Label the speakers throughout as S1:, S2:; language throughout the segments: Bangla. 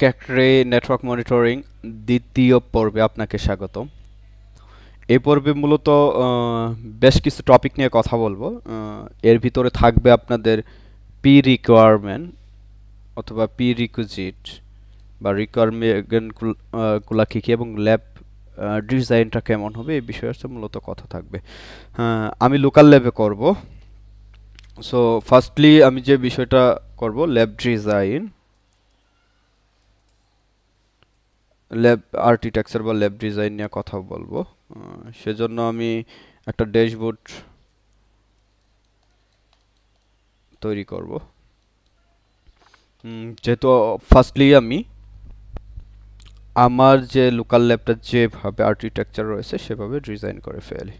S1: ক্যাকরে নেটওয়ার্ক মনিটরিং দ্বিতীয় পর্বে আপনাকে স্বাগত এ পর্বে মূলত বেশ কিছু টপিক নিয়ে কথা বলবো এর ভিতরে থাকবে আপনাদের পি রিকোয়ারমেন্ট অথবা পি রিকুজিট বা রিকোয়ারমেন্টগুলা কী কী এবং ল্যাব ডিজাইনটা কেমন হবে এই বিষয়ে হচ্ছে মূলত কথা থাকবে হ্যাঁ, আমি লোকাল ল্যাবে করব সো ফার্স্টলি আমি যে বিষয়টা করব ল্যাব ডিজাইন ল্যাব আর্কিটেকচার বা ল্যাব ডিজাইন নিয়ে কথা বলবো সেজন্য আমি একটা ড্যাশবোর্ড তৈরি করব যেহেতু ফার্স্টলি আমি আমার যে লোকাল ল্যাবটা যেভাবে আর্কিটেকচার রয়েছে সেভাবে ডিজাইন করে ফেলি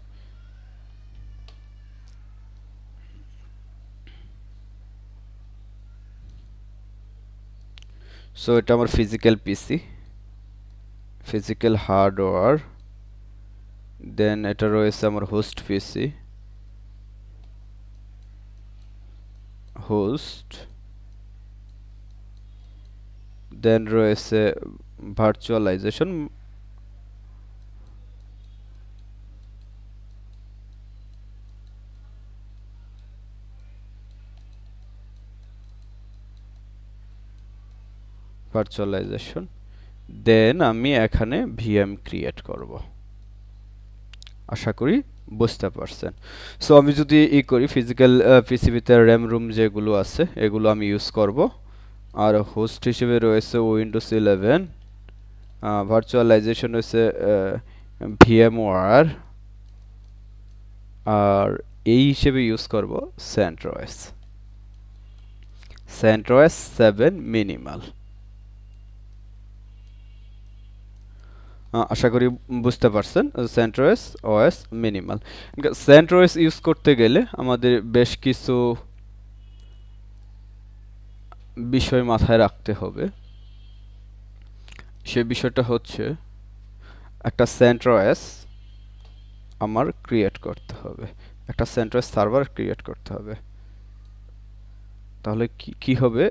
S1: সো এটা আমার physical PC physical hardware then এটা রয়েছে আমার host PC host then রয়েছে virtualization virtualization দেন আমি এখানে ভিএম ক্রিয়েট করব আশা করি বুঝতে পারছেন সো আমি যদি ই করি ফিজিক্যাল পিসিবিতে র্যাম রুম যেগুলো আছে এগুলো আমি ইউজ করব আর হোস্ট হিসেবে রয়েছে উইন্ডোজ ইলেভেন ভার্চুয়ালাইজেশন হয়েছে ওয়ার আর এই হিসেবে ইউজ করব সেন্ট্রোয়েস সেন্ট্রোয়েস সেভেন মিনিমাল আশা করি বুঝতে পারছেন CentOS OS minimal CentOS use করতে গেলে আমাদের বেশ কিছু বিষয় মাথায় রাখতে হবে সে বিষয়টা হচ্ছে একটা সেন্ট্রোয়েস আমার ক্রিয়েট করতে হবে একটা সেন্ট্রোয়েস সার্ভার ক্রিয়েট করতে হবে তাহলে কি হবে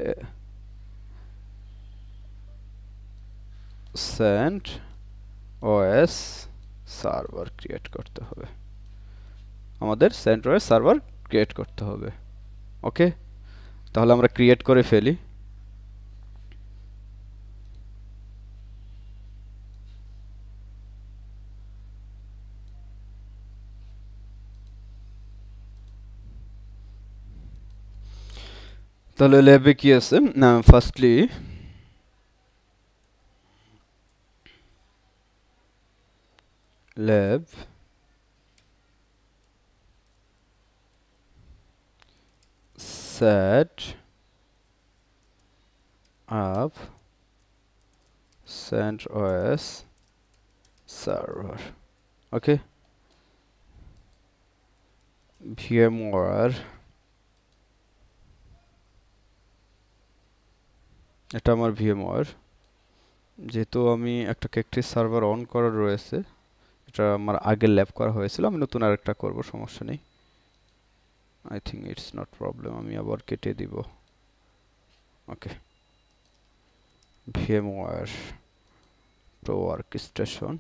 S1: সেন্ট ওএস সার্ভার ক্রিয়েট করতে হবে আমাদের সেন্ট্রোয়েস সার্ভার ক্রিয়েট করতে হবে ওকে তাহলে আমরা ক্রিয়েট করে ফেলি তাহলে ল্যাবে কি আছে না firstly lib set up CentOS server. Okay. VMware এটা আমার ভিএমওয়ার যেহেতু আমি একটা কেকটি সার্ভার অন করার রয়েছে এটা আমার আগের ল্যাব করা হয়েছিল আমি নতুন আর একটা করব সমস্যা নেই I think it's not problem আমি আবার কেটে দিব okay VMware pro workstation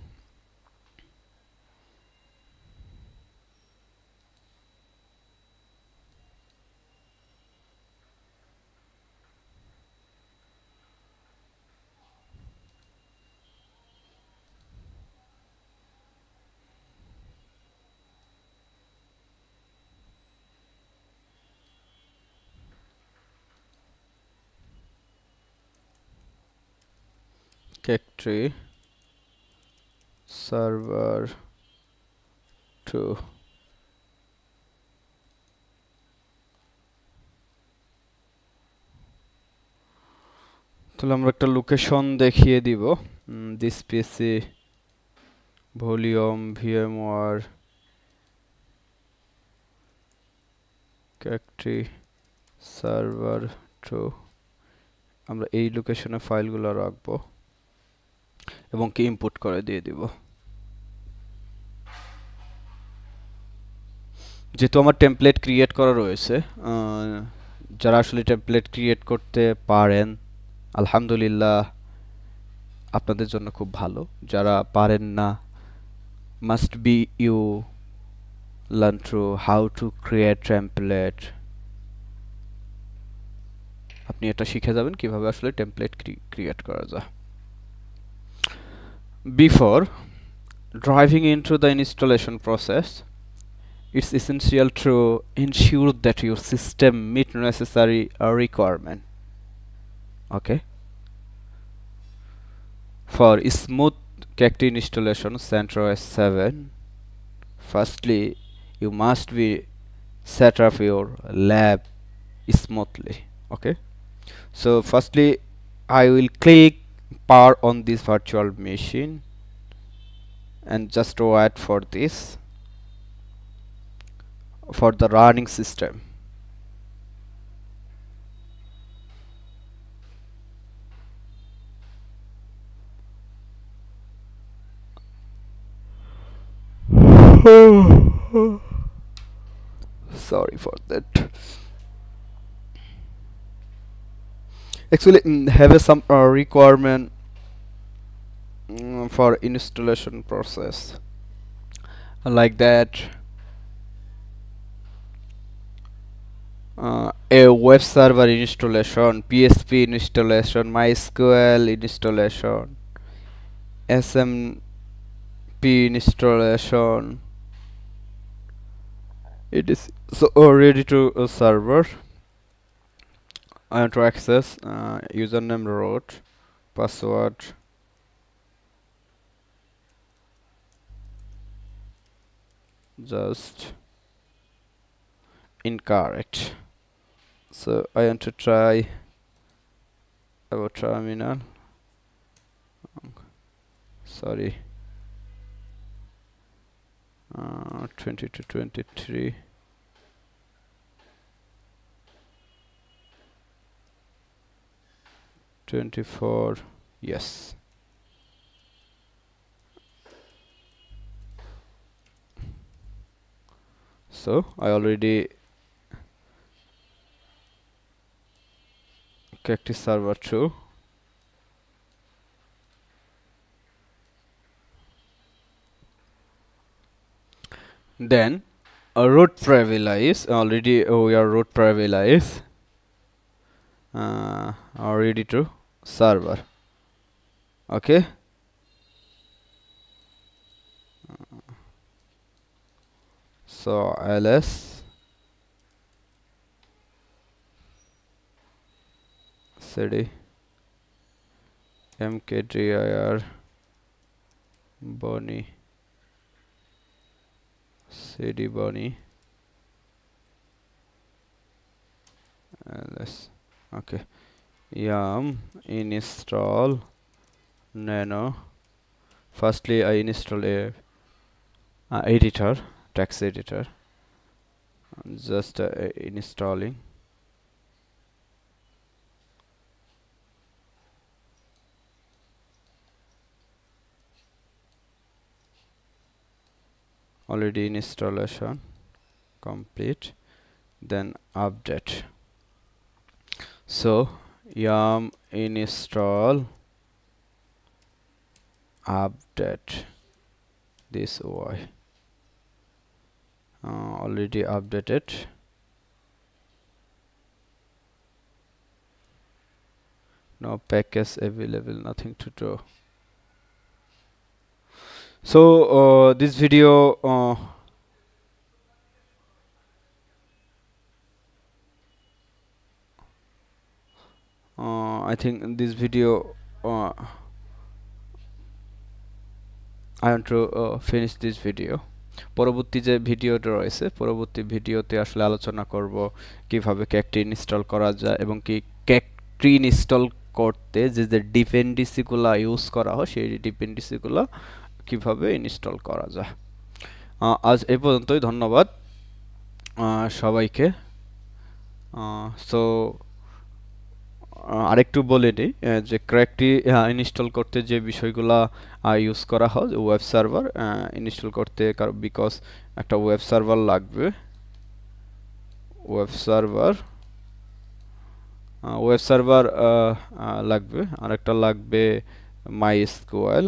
S1: directory server 2 তাহলে আমরা একটা লোকেশন দেখিয়ে দিব this PC volume VM VMware ক্যাকট্রি সার্ভার টু আমরা এই লোকেশনে ফাইলগুলো রাখবো এবং কি ইম্পোর্ট করে দিয়ে দিব যেহেতু আমার টেমপ্লেট ক্রিয়েট করা রয়েছে যারা আসলে টেমপ্লেট ক্রিয়েট করতে পারেন আলহামদুলিল্লাহ আপনাদের জন্য খুব ভালো যারা পারেন না must be you learn to how to create template আপনি এটা শিখে যাবেন কিভাবে আসলে টেমপ্লেট ক্রিয়েট করা যায় Before driving into the installation process, it's essential to ensure that your system meet necessary uh, requirement. Okay. For smooth Cacti installation CentOS 7, firstly you must be set up your lab smoothly. Okay. So firstly I will click power on this virtual machine and just wait for this for the running system sorry for that actually mm, have a some uh, requirement mm, for installation process like that uh, a web server installation PHP installation MySQL installation SMP installation it is so ready to a server and uh, to access uh, username root password just incorrect so I want to try our terminal sorry uh, 20 to 23 24 yes so I already cactus server 2 then a root privilege already oh, we are root privilege uh, already to server okay so ls cd mkdir bunny cd bunny ls okay yum install nano firstly i install a uh, editor text editor I'm just uh, installing already installation complete then update so yum install update this way uh, already updated no package available nothing to do so uh, this video uh, uh, I think this video uh, I want to uh, finish this video পরবর্তী যে ভিডিওটা রয়েছে পরবর্তী ভিডিওতে আসলে আলোচনা করব কিভাবে ক্যাকট্রি ইনস্টল করা যায় এবং কি ক্যাকট্রি ইনস্টল করতে যে যে ডিপেন্ডেন্সিগুলো ইউজ করা হয় সেই ডিপেন্ডেন্সিগুলো কিভাবে ইনস্টল করা যায় আজ এ পর্যন্তই ধন্যবাদ সবাইকে সো আরেকটু বলে নিই যে ক্র্যাকটি ইনস্টল করতে যে বিষয়গুলো ইউজ করা হয় ওয়েব সার্ভার ইনস্টল করতে কারণ বিকজ একটা ওয়েব সার্ভার লাগবে ওয়েব সার্ভার ওয়েব সার্ভার লাগবে আর একটা লাগবে মাই স্কোয়াল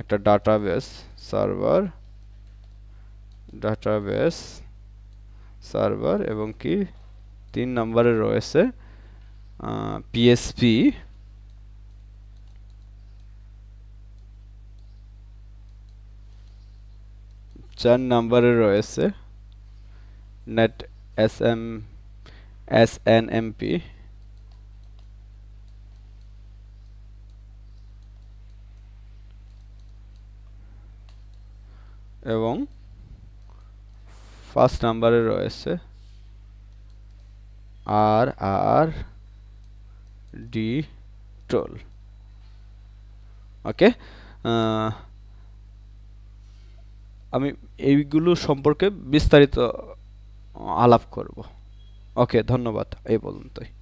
S1: একটা ডাটাবেস সার্ভার ডাটাবেস সার্ভার এবং কি তিন নম্বরে রয়েছে uh, PSP চার নাম্বারে রয়েছে net S M S N M P এবং ফার্স্ট নাম্বারে রয়েছে আর আর d troll ওকে আমি এইগুলো সম্পর্কে বিস্তারিত আলাপ করব ওকে ধন্যবাদ এই পর্যন্তই